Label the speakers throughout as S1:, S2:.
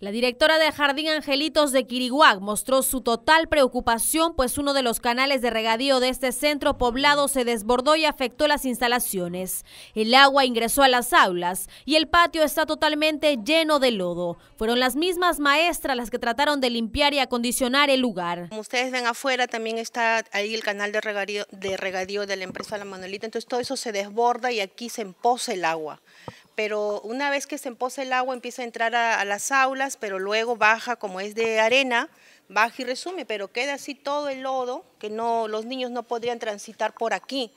S1: La directora del Jardín Angelitos de Quiriguac mostró su total preocupación, pues uno de los canales de regadío de este centro poblado se desbordó y afectó las instalaciones. El agua ingresó a las aulas y el patio está totalmente lleno de lodo. Fueron las mismas maestras las que trataron de limpiar y acondicionar el lugar. Como
S2: ustedes ven afuera, también está ahí el canal de regadío de, regadío de la empresa La Manuelita, entonces todo eso se desborda y aquí se empoza el agua pero una vez que se empoza el agua empieza a entrar a, las aulas, pero luego baja como es de arena, baja y resume, pero queda así todo el lodo que no los niños no podrían transitar por aquí.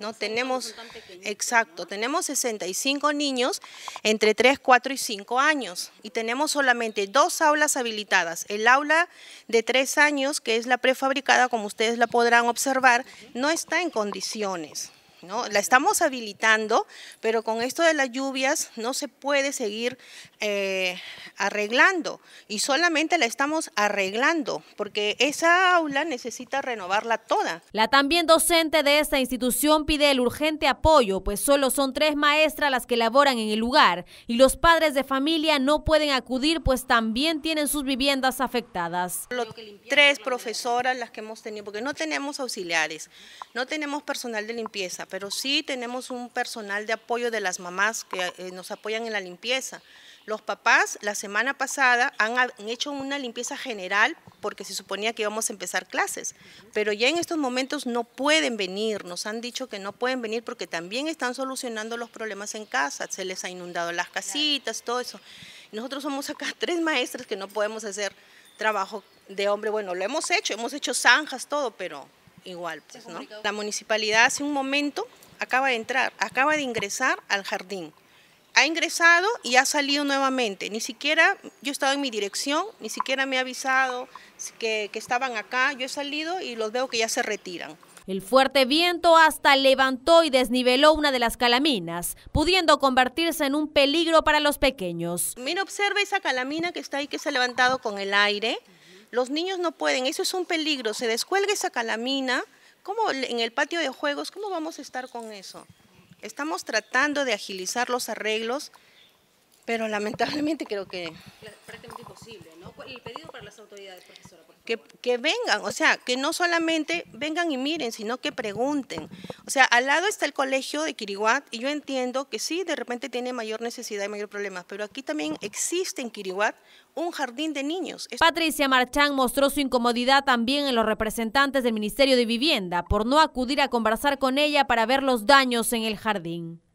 S2: no tenemos exacto, tenemos 65 niños entre 3, 4 y 5 años y tenemos solamente dos aulas habilitadas. El aula de 3 años, que es la prefabricada, como ustedes la podrán observar, no está en condiciones. La estamos habilitando, pero con esto de las lluvias no se puede seguir eh, arreglando y solamente la estamos arreglando porque esa aula necesita renovarla toda.
S1: La también docente de esta institución pide el urgente apoyo, pues solo son tres maestras las que laboran en el lugar y los padres de familia no pueden acudir,
S2: pues también tienen sus viviendas afectadas. tres profesoras las que hemos tenido, porque no tenemos auxiliares, no tenemos personal de limpieza, pero sí tenemos un personal de apoyo de las mamás que eh, nos apoyan en la limpieza. Los papás la semana pasada han, hecho una limpieza general porque se suponía que íbamos a empezar clases, pero ya en estos momentos no pueden venir, nos han dicho que no pueden venir porque también están solucionando los problemas en casa, se les ha inundado las casitas, todo eso. Nosotros somos acá tres maestras que no podemos hacer trabajo de hombre, bueno, lo hemos hecho, hemos hecho zanjas, todo, pero igual. Pues, ¿no? La municipalidad hace un momento acaba de entrar, acaba de ingresar al jardín. Ha ingresado y ha salido nuevamente. Ni siquiera yo he estado en mi dirección, ni siquiera me ha avisado que, que estaban acá. Yo he salido y los veo que ya se retiran.
S1: El fuerte viento hasta levantó y desniveló una de las calaminas, pudiendo convertirse
S2: en un peligro para los pequeños. Mira, observa esa calamina que está ahí, que se ha levantado con el aire. Los niños no pueden, eso es un peligro. Se descuelga esa calamina. ¿Cómo en el patio de juegos, cómo vamos a estar con eso? Estamos tratando de agilizar los arreglos, pero lamentablemente creo que... Prácticamente
S1: imposible el pedido para las autoridades, profesora?
S2: Que, vengan, o sea, que no solamente vengan y miren, sino que pregunten. O sea, al lado está el colegio de Kiriguat y yo entiendo que sí, de repente tiene mayor necesidad y mayor problema, pero aquí también existe en Kiriguat un jardín de niños.
S1: Patricia Marchán mostró su incomodidad también en los representantes del Ministerio de Vivienda por no acudir a conversar con ella para ver los daños en el jardín.